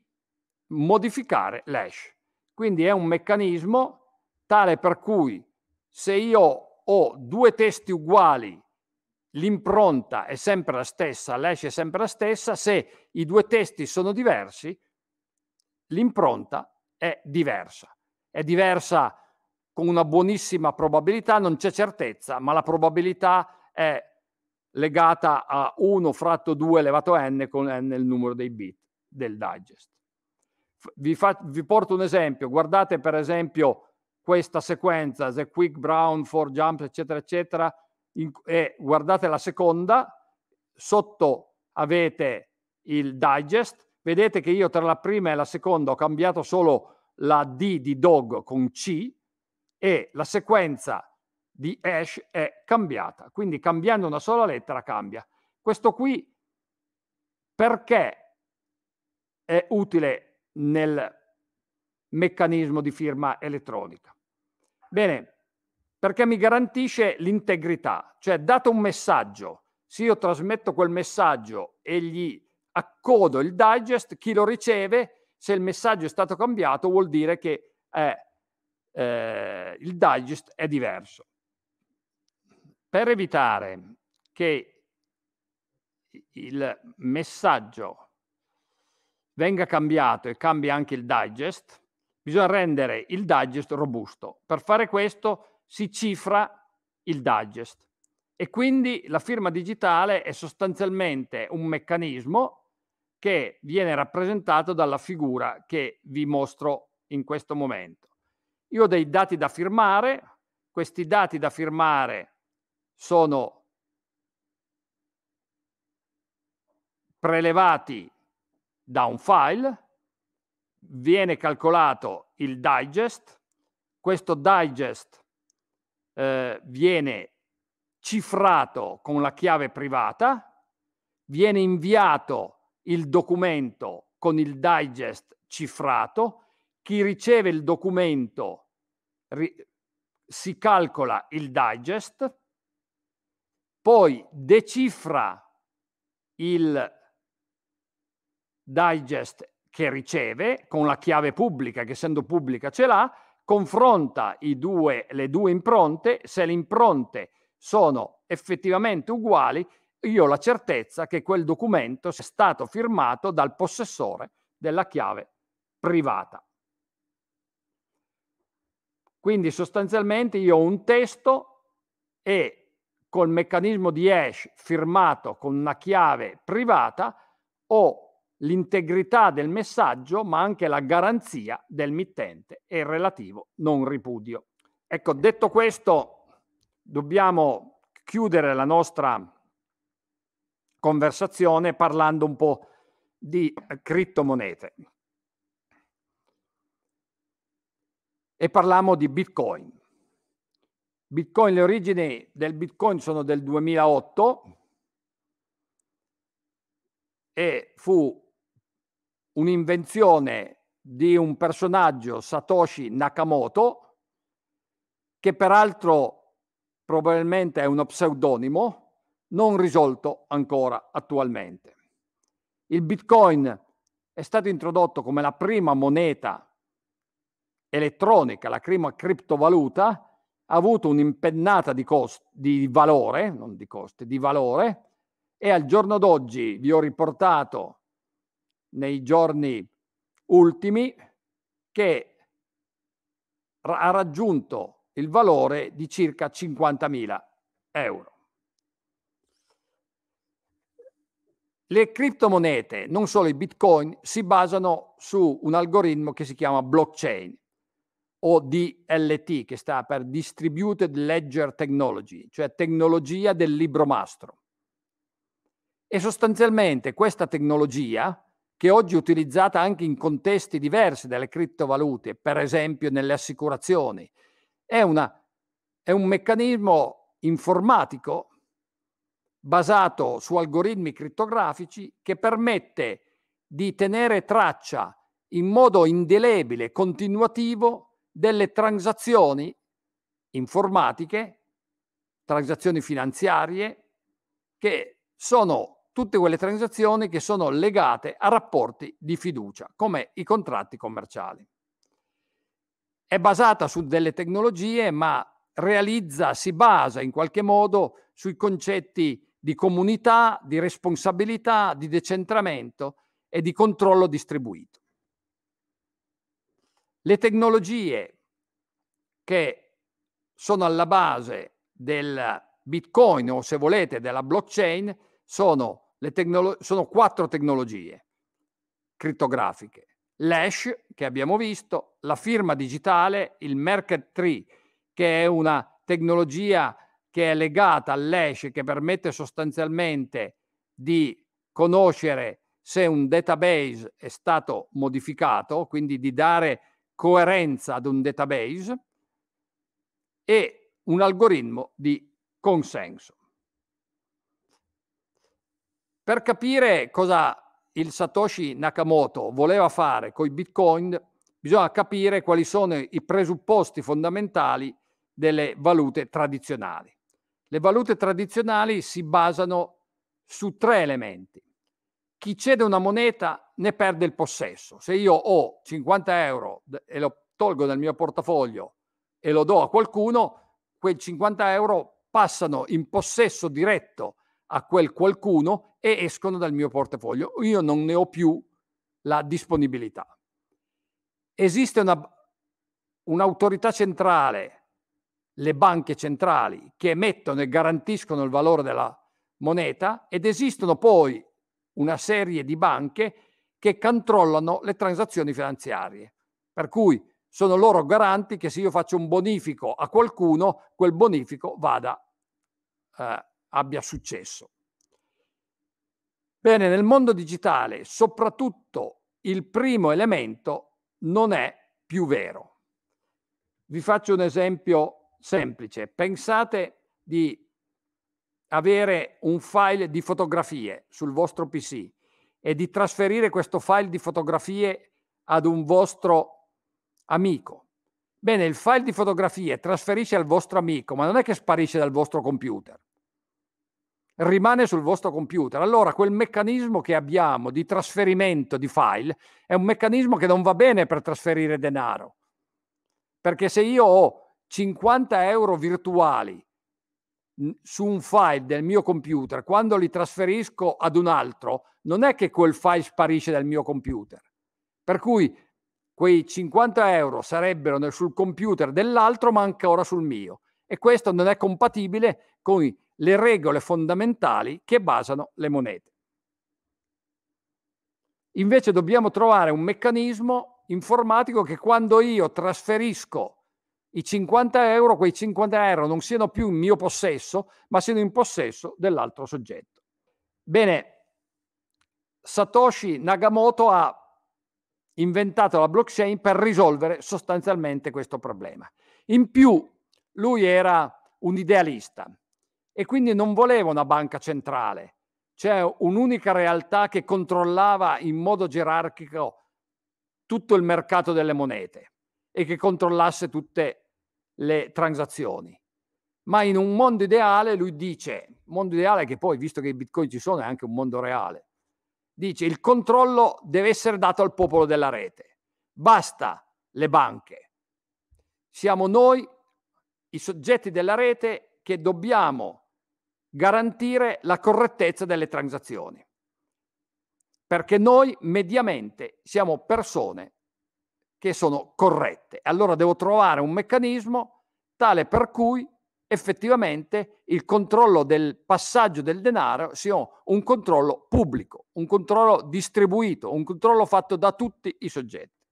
modificare l'hash. Quindi è un meccanismo tale per cui se io ho due testi uguali, l'impronta è sempre la stessa, l'hash è sempre la stessa, se i due testi sono diversi, l'impronta è diversa. È diversa con una buonissima probabilità, non c'è certezza, ma la probabilità è legata a 1 fratto 2 elevato n con n il numero dei bit del digest vi, fa, vi porto un esempio, guardate per esempio questa sequenza, The Quick Brown, Four Jumps, eccetera, eccetera, in, e eh, guardate la seconda, sotto avete il digest, vedete che io tra la prima e la seconda ho cambiato solo la D di dog con C e la sequenza di hash è cambiata, quindi cambiando una sola lettera cambia. Questo qui perché è utile nel meccanismo di firma elettronica. Bene, perché mi garantisce l'integrità, cioè dato un messaggio, se io trasmetto quel messaggio e gli accodo il digest, chi lo riceve, se il messaggio è stato cambiato vuol dire che è, eh, il digest è diverso. Per evitare che il messaggio venga cambiato e cambia anche il digest, bisogna rendere il digest robusto. Per fare questo si cifra il digest e quindi la firma digitale è sostanzialmente un meccanismo che viene rappresentato dalla figura che vi mostro in questo momento. Io ho dei dati da firmare, questi dati da firmare sono prelevati da un file, viene calcolato il digest, questo digest eh, viene cifrato con la chiave privata, viene inviato il documento con il digest cifrato, chi riceve il documento ri- si calcola il digest, poi decifra il digest che riceve con la chiave pubblica, che essendo pubblica ce l'ha, confronta due, le due impronte, se le impronte sono effettivamente uguali, io ho la certezza che quel documento sia stato firmato dal possessore della chiave privata. Quindi sostanzialmente io ho un testo e col meccanismo di hash firmato con una chiave privata ho l'integrità del messaggio, ma anche la garanzia del mittente e il relativo non ripudio. Ecco, detto questo, dobbiamo chiudere la nostra conversazione parlando un po' di eh, criptomonete. E parliamo di Bitcoin. Bitcoin, le origini del Bitcoin sono del 2008 e fu un'invenzione di un personaggio, Satoshi Nakamoto, che peraltro probabilmente è uno pseudonimo, non risolto ancora attualmente. Il Bitcoin è stato introdotto come la prima moneta elettronica, la prima criptovaluta, ha avuto un'impennata di, cost- di valore, non di costi, di valore, e al giorno d'oggi vi ho riportato nei giorni ultimi che ha raggiunto il valore di circa 50.000 euro. Le criptomonete, non solo i bitcoin, si basano su un algoritmo che si chiama blockchain o DLT, che sta per Distributed Ledger Technology, cioè tecnologia del libro mastro. E sostanzialmente questa tecnologia che oggi è utilizzata anche in contesti diversi delle criptovalute, per esempio nelle assicurazioni. È, una, è un meccanismo informatico basato su algoritmi criptografici che permette di tenere traccia in modo indelebile, e continuativo, delle transazioni informatiche, transazioni finanziarie, che sono tutte quelle transazioni che sono legate a rapporti di fiducia, come i contratti commerciali. È basata su delle tecnologie, ma realizza, si basa in qualche modo sui concetti di comunità, di responsabilità, di decentramento e di controllo distribuito. Le tecnologie che sono alla base del Bitcoin o se volete della blockchain sono tecnolo- sono quattro tecnologie crittografiche. L'hash che abbiamo visto, la firma digitale, il Merket Tree che è una tecnologia che è legata all'hash che permette sostanzialmente di conoscere se un database è stato modificato, quindi di dare coerenza ad un database e un algoritmo di consenso. Per capire cosa il Satoshi Nakamoto voleva fare con i bitcoin, bisogna capire quali sono i presupposti fondamentali delle valute tradizionali. Le valute tradizionali si basano su tre elementi. Chi cede una moneta ne perde il possesso. Se io ho 50 euro e lo tolgo dal mio portafoglio e lo do a qualcuno, quei 50 euro passano in possesso diretto a quel qualcuno e escono dal mio portafoglio. Io non ne ho più la disponibilità. Esiste una, un'autorità centrale, le banche centrali, che emettono e garantiscono il valore della moneta ed esistono poi una serie di banche che controllano le transazioni finanziarie. Per cui sono loro garanti che se io faccio un bonifico a qualcuno, quel bonifico vada eh, abbia successo. Bene, nel mondo digitale soprattutto il primo elemento non è più vero. Vi faccio un esempio semplice. Pensate di avere un file di fotografie sul vostro PC e di trasferire questo file di fotografie ad un vostro amico. Bene, il file di fotografie trasferisce al vostro amico, ma non è che sparisce dal vostro computer rimane sul vostro computer. Allora quel meccanismo che abbiamo di trasferimento di file è un meccanismo che non va bene per trasferire denaro. Perché se io ho 50 euro virtuali su un file del mio computer, quando li trasferisco ad un altro, non è che quel file sparisce dal mio computer. Per cui quei 50 euro sarebbero sul computer dell'altro, ma ancora sul mio. E questo non è compatibile con i le regole fondamentali che basano le monete. Invece dobbiamo trovare un meccanismo informatico che quando io trasferisco i 50 euro, quei 50 euro non siano più in mio possesso, ma siano in possesso dell'altro soggetto. Bene, Satoshi Nagamoto ha inventato la blockchain per risolvere sostanzialmente questo problema. In più, lui era un idealista, e quindi non voleva una banca centrale, cioè un'unica realtà che controllava in modo gerarchico tutto il mercato delle monete e che controllasse tutte le transazioni. Ma in un mondo ideale, lui dice, mondo ideale che poi, visto che i bitcoin ci sono, è anche un mondo reale, dice il controllo deve essere dato al popolo della rete. Basta le banche. Siamo noi, i soggetti della rete, che dobbiamo garantire la correttezza delle transazioni. Perché noi mediamente siamo persone che sono corrette. Allora devo trovare un meccanismo tale per cui effettivamente il controllo del passaggio del denaro sia un controllo pubblico, un controllo distribuito, un controllo fatto da tutti i soggetti.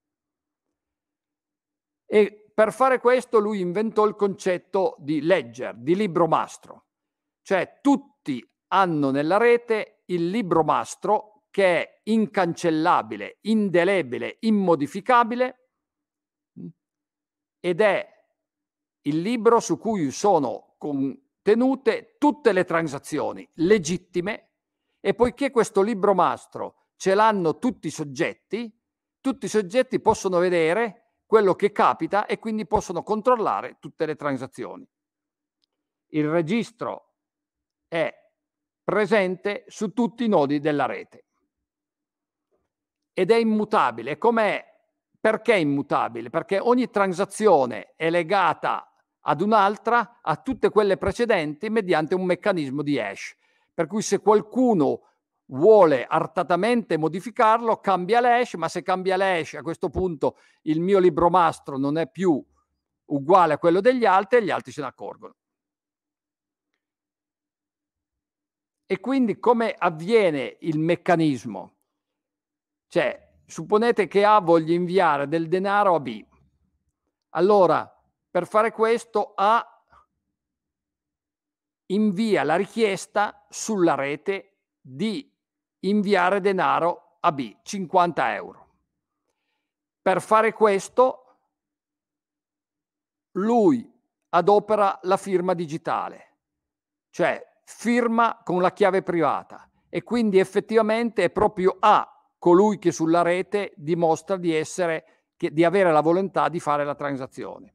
E per fare questo lui inventò il concetto di ledger, di libro mastro, cioè tutti hanno nella rete il libro mastro che è incancellabile, indelebile, immodificabile mm, ed è il libro su cui sono contenute tutte le transazioni legittime e poiché questo libro mastro ce l'hanno tutti i soggetti, tutti i soggetti possono vedere quello che capita e quindi possono controllare tutte le transazioni. Il registro è presente su tutti i nodi della rete ed è immutabile. Com'è? Perché è immutabile? Perché ogni transazione è legata ad un'altra, a tutte quelle precedenti, mediante un meccanismo di hash. Per cui se qualcuno vuole artatamente modificarlo, cambia l'hash, ma se cambia l'hash a questo punto il mio libro mastro non è più uguale a quello degli altri e gli altri se ne accorgono. E quindi come avviene il meccanismo? Cioè, supponete che A voglia inviare del denaro a B. Allora, per fare questo, A invia la richiesta sulla rete di inviare denaro a B, 50 euro. Per fare questo, lui adopera la firma digitale, cioè firma con la chiave privata e quindi effettivamente è proprio a colui che sulla rete dimostra di, essere, che, di avere la volontà di fare la transazione.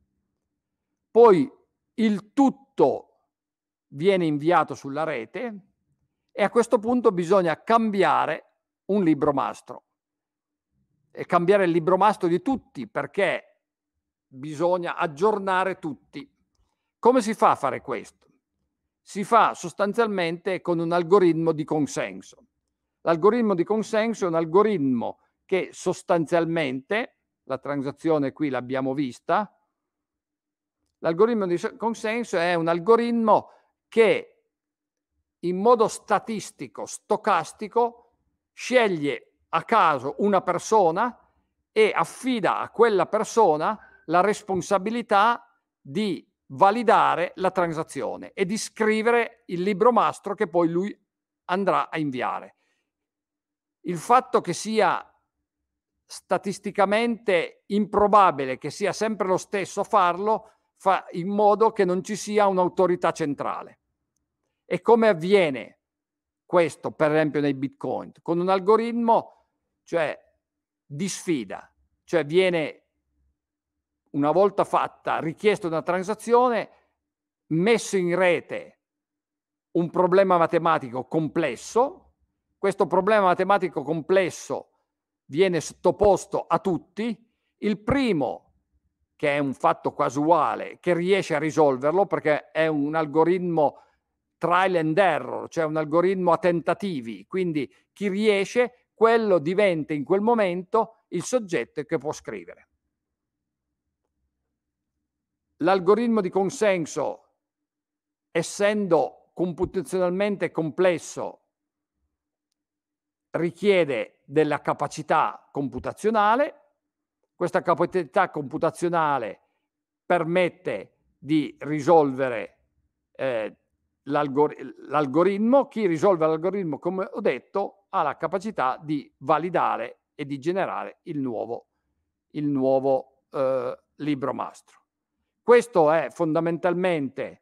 Poi il tutto viene inviato sulla rete e a questo punto bisogna cambiare un libro mastro e cambiare il libro mastro di tutti perché bisogna aggiornare tutti. Come si fa a fare questo? si fa sostanzialmente con un algoritmo di consenso. L'algoritmo di consenso è un algoritmo che sostanzialmente, la transazione qui l'abbiamo vista, l'algoritmo di consenso è un algoritmo che in modo statistico, stocastico, sceglie a caso una persona e affida a quella persona la responsabilità di validare la transazione e di scrivere il libro mastro che poi lui andrà a inviare. Il fatto che sia statisticamente improbabile che sia sempre lo stesso a farlo fa in modo che non ci sia un'autorità centrale. E come avviene questo, per esempio, nei Bitcoin? Con un algoritmo, cioè, di sfida, cioè viene una volta fatta, richiesta una transazione, messo in rete un problema matematico complesso, questo problema matematico complesso viene sottoposto a tutti, il primo, che è un fatto casuale, che riesce a risolverlo perché è un algoritmo trial and error, cioè un algoritmo a tentativi, quindi chi riesce, quello diventa in quel momento il soggetto che può scrivere. L'algoritmo di consenso, essendo computazionalmente complesso, richiede della capacità computazionale. Questa capacità computazionale permette di risolvere eh, l'algori- l'algoritmo. Chi risolve l'algoritmo, come ho detto, ha la capacità di validare e di generare il nuovo, il nuovo eh, libro mastro. Questo è fondamentalmente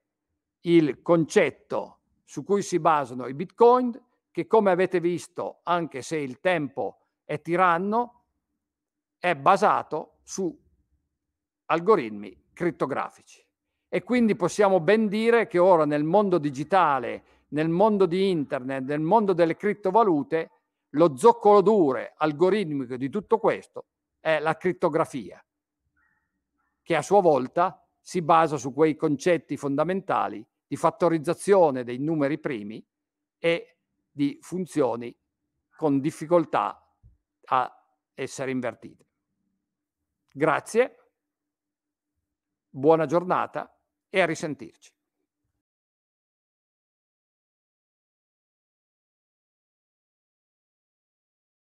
il concetto su cui si basano i bitcoin che come avete visto, anche se il tempo è tiranno, è basato su algoritmi crittografici. E quindi possiamo ben dire che ora nel mondo digitale, nel mondo di internet, nel mondo delle criptovalute, lo zoccolo dure algoritmico di tutto questo è la criptografia, che a sua volta si basa su quei concetti fondamentali di fattorizzazione dei numeri primi e di funzioni con difficoltà a essere invertite. Grazie, buona giornata e a risentirci.